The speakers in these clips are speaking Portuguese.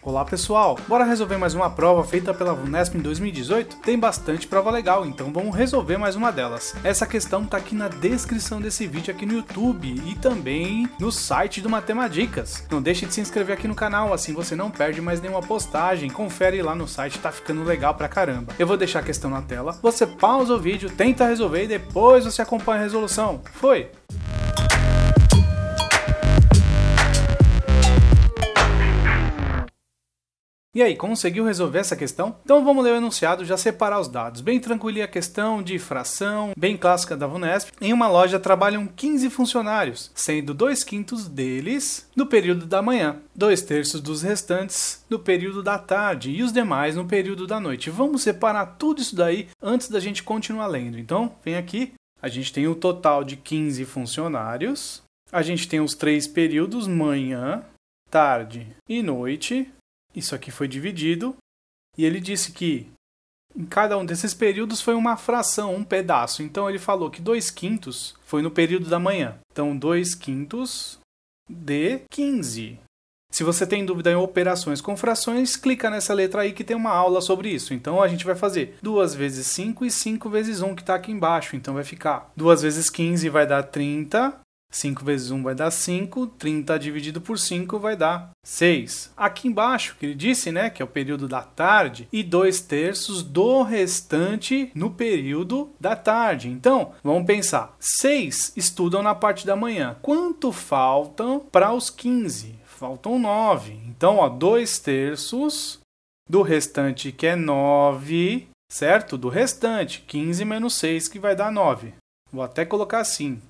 Olá pessoal, bora resolver mais uma prova feita pela Vunesp em 2018? Tem bastante prova legal, então vamos resolver mais uma delas. Essa questão tá aqui na descrição desse vídeo aqui no YouTube e também no site do Matemadicas. Não deixe de se inscrever aqui no canal, assim você não perde mais nenhuma postagem. Confere lá no site, tá ficando legal pra caramba. Eu vou deixar a questão na tela, você pausa o vídeo, tenta resolver e depois você acompanha a resolução. Foi! E aí, conseguiu resolver essa questão? Então vamos ler o enunciado, já separar os dados. Bem tranquila a questão de fração, bem clássica da VUNESP. Em uma loja trabalham 15 funcionários, sendo 2 quintos deles no período da manhã, 2 terços dos restantes no período da tarde e os demais no período da noite. Vamos separar tudo isso daí antes da gente continuar lendo. Então, vem aqui. A gente tem o um total de 15 funcionários. A gente tem os três períodos, manhã, tarde e noite. Isso aqui foi dividido e ele disse que em cada um desses períodos foi uma fração, um pedaço. Então ele falou que 2 quintos foi no período da manhã. Então 2 quintos de 15. Se você tem dúvida em operações com frações, clica nessa letra aí que tem uma aula sobre isso. Então a gente vai fazer 2 vezes 5 e 5 vezes 1 que está aqui embaixo. Então vai ficar 2 vezes 15 vai dar 30, 5 vezes 1 vai dar 5, 30 dividido por 5 vai dar 6. Aqui embaixo, que ele disse, né, que é o período da tarde, e 2 terços do restante no período da tarde. Então, vamos pensar, 6 estudam na parte da manhã. Quanto faltam para os 15? Faltam 9. Então, 2 terços do restante, que é 9, certo? Do restante, 15 menos 6, que vai dar 9. Vou até colocar assim,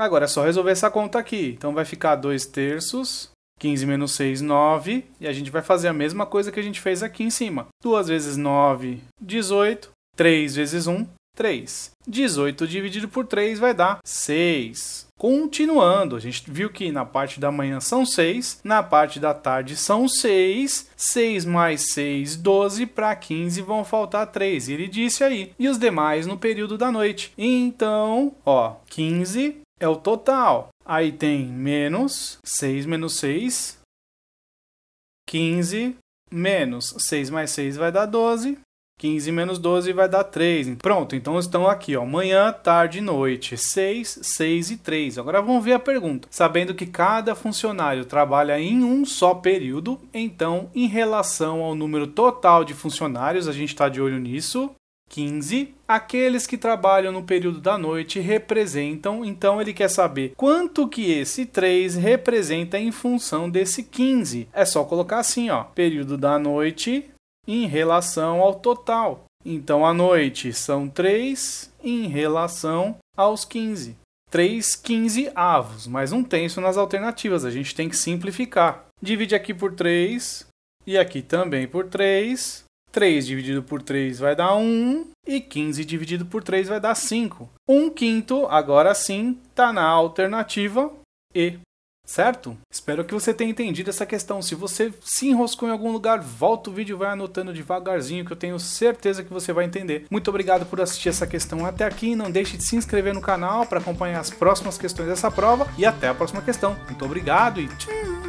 Agora é só resolver essa conta aqui. Então vai ficar 2 terços, 15 menos 6, 9. E a gente vai fazer a mesma coisa que a gente fez aqui em cima. 2 vezes 9, 18. 3 vezes 1, 3. 18 dividido por 3 vai dar 6. Continuando, a gente viu que na parte da manhã são 6, na parte da tarde são 6, 6 mais 6, 12, para 15 vão faltar 3, ele disse aí, e os demais no período da noite. Então, ó, 15 é o total. Aí tem menos 6 menos 6, 15 menos 6 mais 6 vai dar 12. 15 menos 12 vai dar 3. Pronto, então estão aqui, ó, manhã, tarde e noite. 6, 6 e 3. Agora vamos ver a pergunta. Sabendo que cada funcionário trabalha em um só período, então, em relação ao número total de funcionários, a gente está de olho nisso, 15. Aqueles que trabalham no período da noite representam, então ele quer saber quanto que esse 3 representa em função desse 15. É só colocar assim, ó, período da noite em relação ao total. Então a noite são 3 em relação aos 15. 3 15 avos, mas não tem isso nas alternativas, a gente tem que simplificar. Divide aqui por 3 e aqui também por 3 3 dividido por 3 vai dar 1 e 15 dividido por 3 vai dar 5. 1 quinto, agora sim, está na alternativa E. Certo? Espero que você tenha entendido essa questão. Se você se enroscou em algum lugar, volta o vídeo e vai anotando devagarzinho, que eu tenho certeza que você vai entender. Muito obrigado por assistir essa questão até aqui. Não deixe de se inscrever no canal para acompanhar as próximas questões dessa prova. E até a próxima questão. Muito obrigado e tchau!